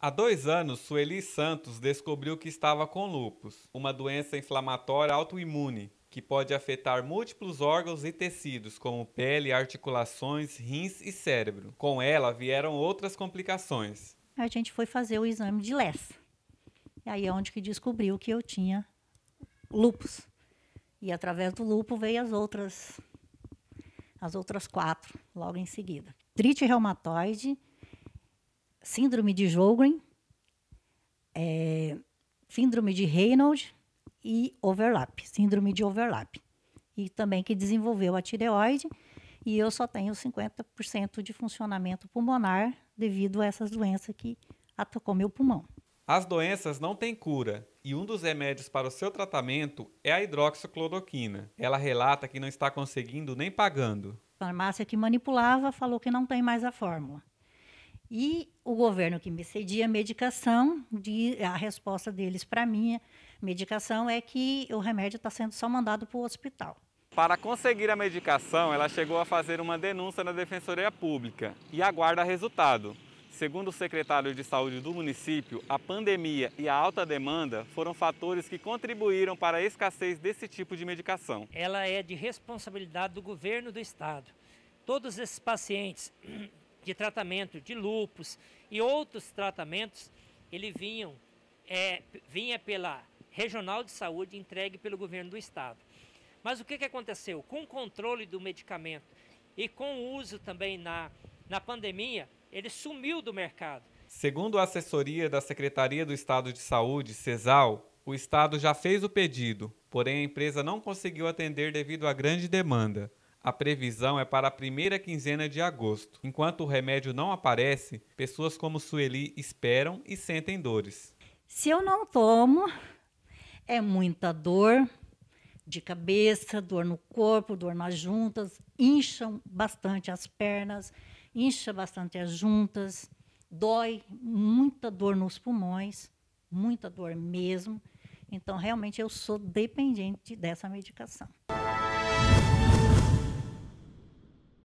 Há dois anos, Sueli Santos descobriu que estava com lupus, uma doença inflamatória autoimune que pode afetar múltiplos órgãos e tecidos, como pele, articulações, rins e cérebro. Com ela vieram outras complicações. A gente foi fazer o exame de LES. E aí é onde que descobriu que eu tinha lupus. E através do lupus veio as outras as outras quatro logo em seguida. Trite reumatoide, síndrome de Jogren, é, síndrome de Reynolds e overlap, síndrome de overlap. E também que desenvolveu a tireoide, e eu só tenho 50% de funcionamento pulmonar devido a essas doenças que atacou meu pulmão. As doenças não têm cura e um dos remédios para o seu tratamento é a hidroxicloroquina. Ela relata que não está conseguindo nem pagando. A farmácia que manipulava falou que não tem mais a fórmula. E o governo que me cedia medicação, de, a resposta deles para minha medicação é que o remédio está sendo só mandado para o hospital. Para conseguir a medicação, ela chegou a fazer uma denúncia na Defensoria Pública e aguarda resultado. Segundo o secretário de Saúde do município, a pandemia e a alta demanda foram fatores que contribuíram para a escassez desse tipo de medicação. Ela é de responsabilidade do governo do estado. Todos esses pacientes de tratamento de lupus e outros tratamentos, ele vinham, é, vinha pela regional de saúde entregue pelo governo do estado. Mas o que, que aconteceu? Com o controle do medicamento e com o uso também na, na pandemia, ele sumiu do mercado. Segundo a assessoria da Secretaria do Estado de Saúde, CESAL, o Estado já fez o pedido, porém a empresa não conseguiu atender devido à grande demanda. A previsão é para a primeira quinzena de agosto. Enquanto o remédio não aparece, pessoas como Sueli esperam e sentem dores. Se eu não tomo, é muita dor de cabeça, dor no corpo, dor nas juntas, incham bastante as pernas, incha bastante as juntas, dói, muita dor nos pulmões, muita dor mesmo. Então, realmente, eu sou dependente dessa medicação.